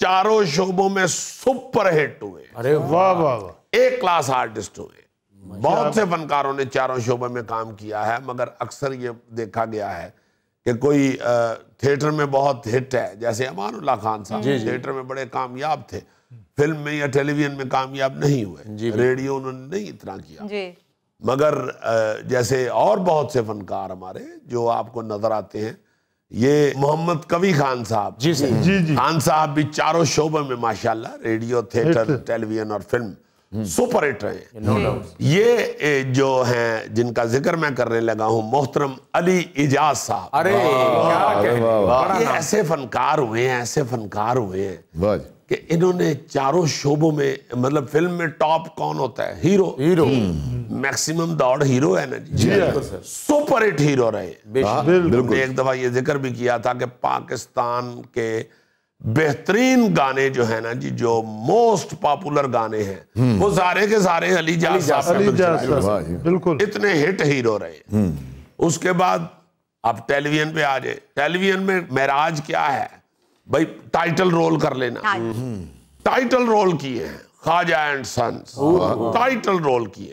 चारों शोबों में सुपर हिट हुए अरे वाह वाह वाह क्लास आर्टिस्ट हुए बहुत से फनकारों ने चारों शोबों में काम किया है मगर अक्सर ये देखा गया है कि कोई थिएटर में बहुत हिट है जैसे अमानुल्ला खान साहब थिएटर में बड़े कामयाब थे फिल्म में या टेलीविजन में कामयाब नहीं हुए रेडियो उन्होंने नहीं इतना किया मगर जैसे और बहुत से फनकार हमारे जो आपको नजर आते हैं ये मोहम्मद कवी खान साहब जी जी जी खान साहब भी चारों शोबों में माशाल्लाह रेडियो थिएटर टेलीविजन और फिल्म सुपर हिट रहे ये जो है जिनका जिक्र मैं करने लगा हूं मोहतरम अली इजाज साहब अरे ये ऐसे फनकार हुए हैं ऐसे फनकार हुए हैं कि इन्होंने चारों शोबों में मतलब फिल्म में टॉप कौन होता है हीरो हीरो हम्म। मैक्सिमम दौड़ हीरो है ना जी हाँ। सुपर हिट हीरो रहे हाँ, बिल्कुल एक दफा ये जिक्र भी किया था कि पाकिस्तान के बेहतरीन गाने जो है ना जी जो मोस्ट पॉपुलर गाने हैं वो हम्म। सारे के सारे अली बिल्कुल इतने हिट हीरो रहे हम्म। उसके बाद आप टेलीविजन पे आ जाए टेलीविजन में महराज क्या है भाई टाइटल रोल कर लेना टाइटल रोल हम्म। किए हैं Khwaja and sons title role किए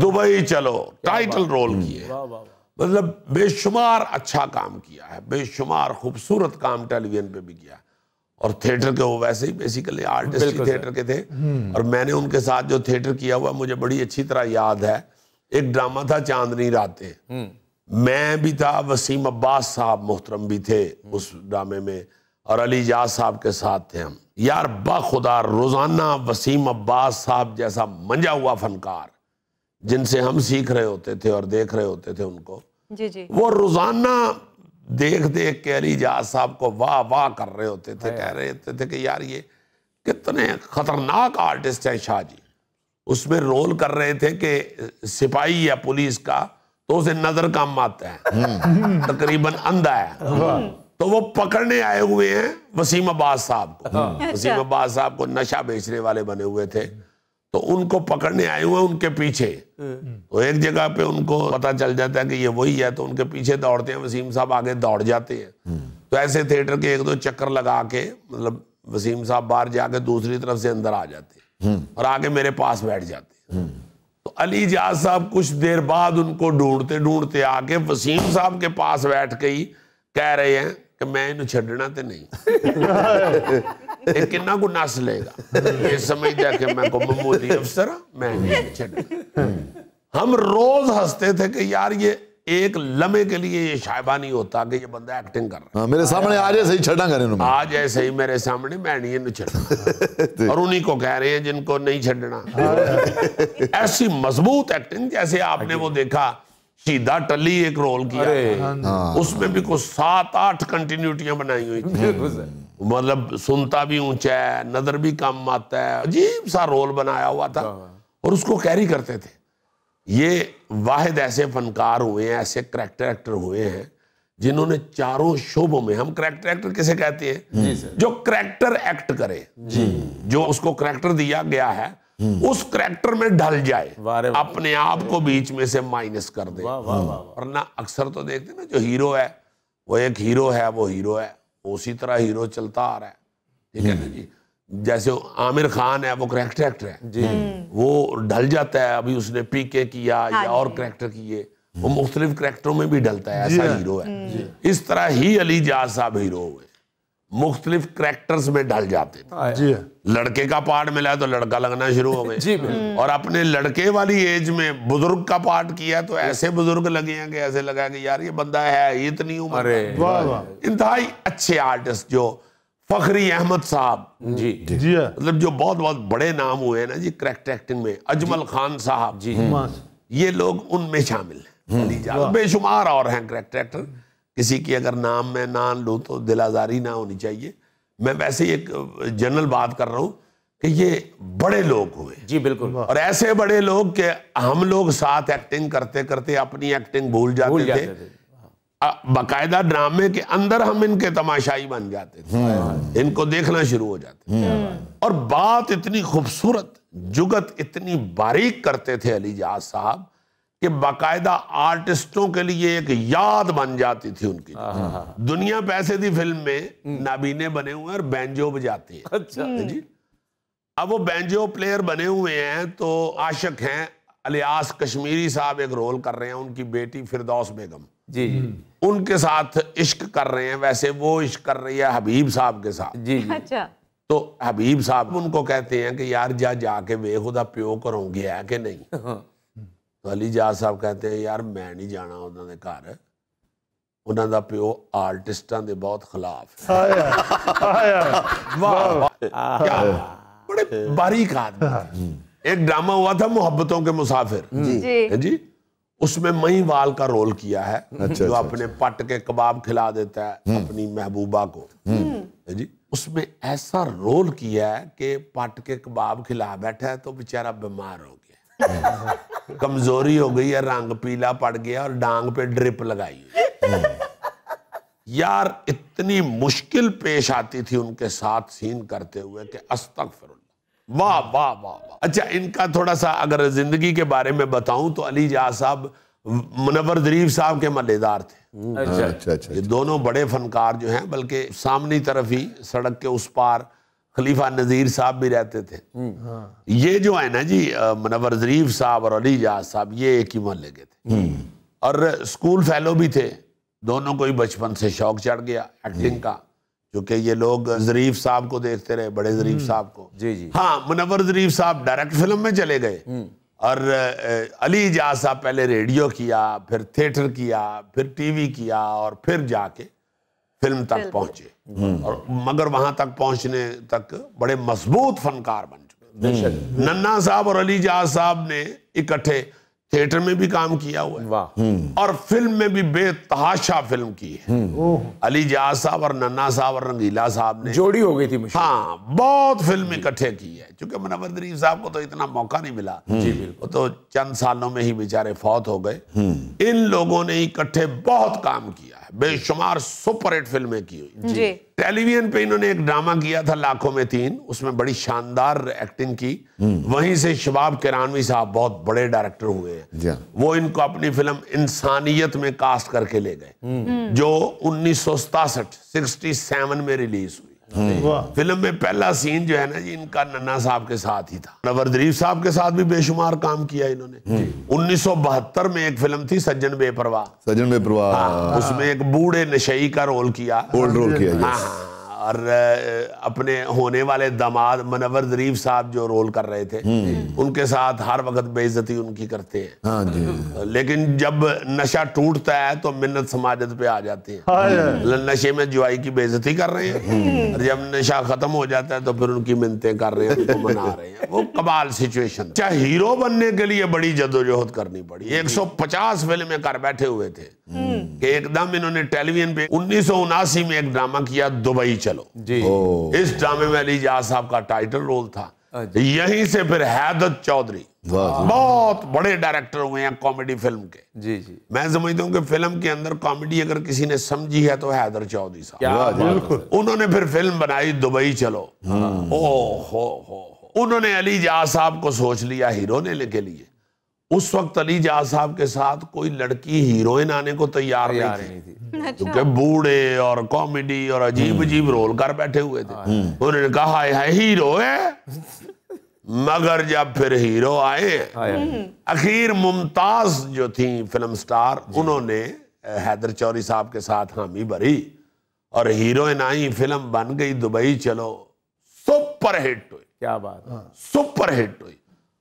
दुबई चलो टाइटल रोल किए मतलब बेशुमार अच्छा काम किया है बेशुमार खूबसूरत काम टेलीविजन पे भी किया और थिएटर के वो वैसे ही बेसिकली आर्टिस्ट थिएटर के थे हम्म। और मैंने उनके साथ जो थिएटर किया हुआ मुझे बड़ी अच्छी तरह याद है एक ड्रामा था चांदनी रातें हम्म। मैं भी था वसीम अब्बास साहब मोहतरम भी थे उस ड्रामे में और अली जाज साहब के साथ थे हम यार बाखुदा रोजाना वसीम अब्बास साहब जैसा मंजा हुआ फनकार जिनसे हम सीख रहे होते थे और देख रहे होते थे उनको
जी जी वो रोजाना
देख देख के अलीजा साहब को वाह वाह कर रहे होते थे हाँ। कह रहे होते थे कि यार ये कितने खतरनाक आर्टिस्ट हैं शाह जी उसमें रोल कर रहे थे कि सिपाही या पुलिस का तो उसे नजर काम आता है
हम्म।
तकरीबन अंधा है तो वो पकड़ने आए हुए हैं वसीम अब्बास साहब को हाँ। वसीम अच्छा। अब्बास साहब को नशा बेचने वाले बने हुए थे तो उनको पकड़ने आए हुए उनके पीछे तो एक जगह पे उनको पता चल जाता है कि ये वही है तो उनके पीछे दौड़ते हैं वसीम साहब आगे दौड़ जाते हैं तो ऐसे थिएटर के एक दो चक्कर लगा के मतलब वसीम साहब बाहर जाके दूसरी तरफ से अंदर आ जाते हैं और आके मेरे पास बैठ जाते हैं तो अली जहाज साहब कुछ देर बाद उनको ढूंढते ढूंढते आके वसीम साहब के पास बैठ गई कह रहे हैं कि मैं इन छड़ना तो नहीं किन्ना को ਕੁ हम रोज हंसते थे कि यार ये एक लम्हे के लिए ये शायबा नहीं होता कि ये बंदा एक्टिंग कर रहा
है हाँ, मेरे सामने आज ऐसे ही छड़ा करें
आज ऐसे ही मेरे सामने मैं नहीं इन्हें और उन्हीं को कह रहे हैं जिनको नहीं छड़ना हाँ। ऐसी मजबूत एक्टिंग जैसे आपने हाँ वो देखा सीधा टली एक रोल किया हाँ, हाँ।, हाँ। उसमें भी कुछ सात आठ कंटिन्यूटियां बनाई हुई थी मतलब सुनता भी ऊंचा है नजर भी कम आता है अजीब सा रोल बनाया हुआ था हाँ। और उसको कैरी करते थे ये वाहिद ऐसे फनकार हुए हैं ऐसे करेक्टर एक्टर हुए हैं जिन्होंने चारों शोबों में हम करेक्टर एक्टर किसे कहते हैं जो करेक्टर एक्ट करे जो उसको करेक्टर दिया गया है हम्म। उस करेक्टर में ढल जाए वारे वारे अपने आप को बीच में से माइनस कर दे वरना अक्सर तो देखते ना जो हीरो है वो एक हीरो है वो हीरो है उसी तरह हीरो चलता आ रहा है ठीक है ना हम्म। जी जैसे आमिर खान है वो करेक्टर एक्टर है जी हम्म। वो ढल जाता है अभी उसने पीके किया हाँ या और करेक्टर किए वो मुख्तलिफ करेक्टरों में भी ढलता है ऐसा हीरो है इस तरह ही अली जाज साहब हीरो हुए मुख्तलिफ करेक्टर्स में ढल जाते थे हाँ, जी लड़के का पार्ट मिला तो लड़का लगना शुरू हो गए जी और अपने लड़के वाली एज में बुजुर्ग का पार्ट किया तो ऐसे बुजुर्ग लगे हैं कि ऐसे लगा कि यार ये बंदा है इतनी उम्र इंतहा अच्छे आर्टिस्ट जो फखरी अहमद साहब जी जी हाँ। मतलब जो बहुत बहुत बड़े नाम हुए ना जी करेक्ट एक्टिंग में अजमल खान साहब जी ये लोग उनमें शामिल
है हम्म। बेशुमार
और हैं करेक्ट एक्टर किसी की अगर नाम में ना लूँ तो दिल आज़ारी ना होनी चाहिए मैं वैसे ही एक जनरल बात कर रहा हूँ कि ये
बड़े लोग हुए जी बिल्कुल और
ऐसे बड़े लोग के हम लोग साथ एक्टिंग करते करते अपनी एक्टिंग भूल जाते, भूल जाते थे, थे। बाकायदा ड्रामे के अंदर हम इनके तमाशाई बन जाते
थे हम्म।
इनको देखना शुरू हो जाते हम्म। और बात इतनी खूबसूरत जुगत इतनी बारीक करते थे अली साहब कि बाकायदा आर्टिस्टों के लिए एक याद बन जाती थी उनकी हाँ, हाँ, हाँ, दुनिया पैसे थी फिल्म में नाबीने बने हुए और बैंजो बजाते हैं अच्छा जी अब वो बैंजो प्लेयर बने हुए हैं तो आशक हैं अलियास कश्मीरी साहब एक रोल कर रहे हैं उनकी बेटी फिरदौस बेगम जी जी उनके साथ इश्क कर रहे हैं वैसे वो इश्क कर रही है हबीब साहब के साथ जी अच्छा तो हबीब साहब उनको कहते हैं कि यार जा जाके वे खुदा प्यो करोगे है कि नहीं तो अली साहब कहते हैं यार मैं नहीं जाना उन्होंने घर उन्होंने प्यो आर्टिस्टा के बहुत खिलाफ बड़े बारीक आदमी एक ड्रामा हुआ था मोहब्बतों के मुसाफिर जी जी उसमें वाल का रोल किया है अच्छा, जो अच्छा, अपने पट के कबाब खिला देता है अपनी महबूबा को जी उसमें ऐसा रोल किया है कि पट के कबाब खिला बैठा है तो बेचारा बीमार हो गया कमजोरी हो गई है रंग पीला पड़ गया और डांग पे ड्रिप लगाई यार इतनी मुश्किल पेश आती थी उनके साथ सीन करते हुए कि अस्तक वाह वाह वाह वाह अच्छा इनका थोड़ा सा अगर जिंदगी के बारे में बताऊं तो अली जहा साहब मुनवर दरीफ साहब के मल्लेदार थे अच्छा अच्छा, अच्छा ये अच्छा। दोनों बड़े फनकार जो हैं बल्कि सामने तरफ ही सड़क के उस पार खलीफा नज़ीर साहब भी रहते थे हाँ। ये जो है ना जी मनवर जरीफ साहब और अली जहाज साहब ये एक ही मोहल्ले के थे हम्म। और स्कूल फेलो भी थे दोनों को ही बचपन से शौक चढ़ गया एक्टिंग का क्योंकि ये लोग जरीफ साहब को देखते रहे बड़े जरीफ हम्म। साहब को जी जी हाँ मुनवर जरीफ साहब डायरेक्ट फिल्म में चले गए हम्म। और अली जहाज साहब पहले रेडियो किया फिर थिएटर किया फिर टीवी किया और फिर जाके फिल्म तक पहुंचे और मगर वहां तक पहुंचने तक बड़े मजबूत फनकार बन चुके नन्ना साहब और अली जहाज साहब ने इकट्ठे थिएटर में भी काम किया हुआ है हम्म। और फिल्म में भी बेतहाशा फिल्म की
है हम्म।
अली जहाज साहब और नन्ना साहब और रंगीला साहब ने जोड़ी हो गई थी हाँ बहुत फिल्म इकट्ठे की है क्योंकि मनवर शरीफ साहब को तो इतना मौका नहीं मिला हम्म। जी बिल्कुल तो चंद सालों में ही बेचारे फौत हो गए इन लोगों ने इकट्ठे बहुत काम किया है बेशुमार सुपर हिट फिल्में की हुई टेलीविजन पे इन्होंने एक ड्रामा किया था लाखों में तीन उसमें बड़ी शानदार एक्टिंग की हम्म। वहीं से शबाब किरानवी साहब बहुत बड़े डायरेक्टर हुए हैं हाँ। वो इनको अपनी फिल्म इंसानियत में कास्ट करके ले गए हम्म। जो उन्नीस सौ सतासठ सिक्सटी सेवन में रिलीज हुई हम्म। फिल्म में पहला सीन जो है ना जी इनका नन्ना साहब के साथ ही था नवर साहब के साथ भी बेशुमार काम किया इन्होंने 1972 में एक फिल्म थी सज्जन बेपरवाह सज्जन बेपरवाह हाँ, उसमें एक बूढ़े नशई का रोल किया रोल किया हाँ, हाँ, हाँ। और अपने होने वाले दामाद मनवर जरीफ साहब जो रोल कर रहे थे हम्म। उनके साथ हर वक्त बेइज्जती उनकी करते हैं हाँ जी। लेकिन जब नशा टूटता है तो मिन्नत समाजत पे आ जाती है हाँ नशे में जुआई की बेइज्जती कर रहे हैं हम्म। और जब नशा खत्म हो जाता है तो फिर उनकी मिन्नतें कर रहे हैं उनको मना रहे हैं वो कबाल सिचुएशन चाहे हीरो बनने के लिए बड़ी जदोजहद करनी पड़ी हम्म। एक सौ पचास फिल्में कर बैठे हुए थे एकदम इन्होंने टेलीविजन पे उन्नीस में एक ड्रामा किया दुबई चल चलो जी इस ड्रामे में अली जहा साहब का टाइटल रोल था अच्छा। यहीं से फिर हैदत चौधरी बहुत बड़े डायरेक्टर हुए हैं कॉमेडी फिल्म के जी जी मैं समझता हूँ कि फिल्म के अंदर कॉमेडी अगर किसी ने समझी है तो हैदर चौधरी साहब उन्होंने फिर फिल्म बनाई दुबई चलो हाँ। ओ हो हो उन्होंने अली जहा साहब को सोच लिया हीरो ने लेके लिए उस वक्त अली जहा साहब के साथ कोई लड़की हीरोइन आने को तैयार नहीं थी,
थी। अच्छा। क्योंकि
बूढ़े और कॉमेडी और अजीब अजीब रोल कर बैठे हुए थे हाँ, हाँ। उन्होंने कहा हाय हाय हीरो है मगर जब फिर हीरो आए हाँ, अखीर मुमताज जो थी फिल्म स्टार उन्होंने हैदर चौरी साहब के साथ हामी भरी और हीरोइन आई फिल्म बन गई दुबई चलो सुपर हिट हुई क्या बात सुपर हिट हुई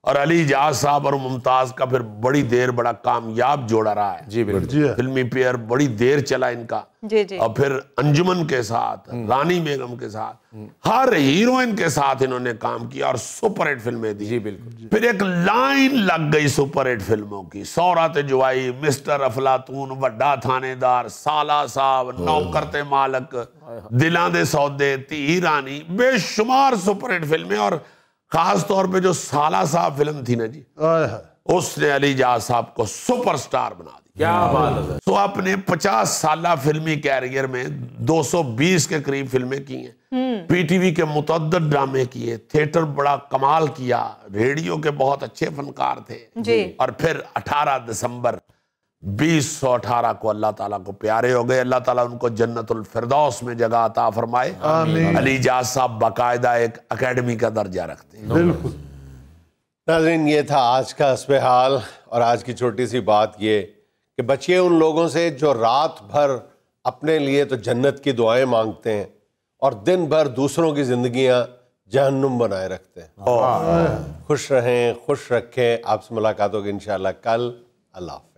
और अली एजाज साहब और मुमताज का फिर बड़ी देर बड़ा कामयाब जोड़ा रहा है जी बिल्कुल फिल्मी पेयर बड़ी देर चला इनका जी जी और फिर अंजुमन के साथ हम्म। रानी बेगम के साथ हम्म। हर हीरोइन के साथ इन्होंने काम किया और सुपर हिट फिल्में दी जी बिल्कुल फिर एक लाइन लग गई सुपर हिट फिल्मों की सौरत जुआई मिस्टर अफलातून वड्डा थानेदार साला साहब नौकरते मालक दिला सौदे ती रानी बेशुमार सुपर हिट फिल्में और खास तौर पे जो साला साहब फिल्म थी ना जी उसने अली जहा साहब को सुपरस्टार बना दिया क्या हाँ। बात है तो आपने 50 साल फिल्मी कैरियर में 220 के करीब फिल्में की हैं पीटीवी हम्म। के मुतद ड्रामे किए थिएटर बड़ा कमाल किया रेडियो के बहुत अच्छे फनकार थे और फिर 18 दिसंबर बीस सौ अठारह को अल्लाह ताला को प्यारे हो गए अल्लाह ताला उनको जन्नतुल फिरदौस में जगह अता फरमाए अली जाज साहब बाकायदा एक अकेडमी का दर्जा रखते हैं
बिल्कुल
नाजरीन ये था आज का असब हाल और आज की छोटी सी बात ये कि बचिए उन लोगों से जो रात भर अपने लिए तो जन्नत की दुआएं मांगते हैं और दिन भर दूसरों की जिंदगियां जहन्नुम बनाए रखते हैं हाँ। खुश रहें खुश रखें आपसे मुलाकात होगी इन कल अल्लाह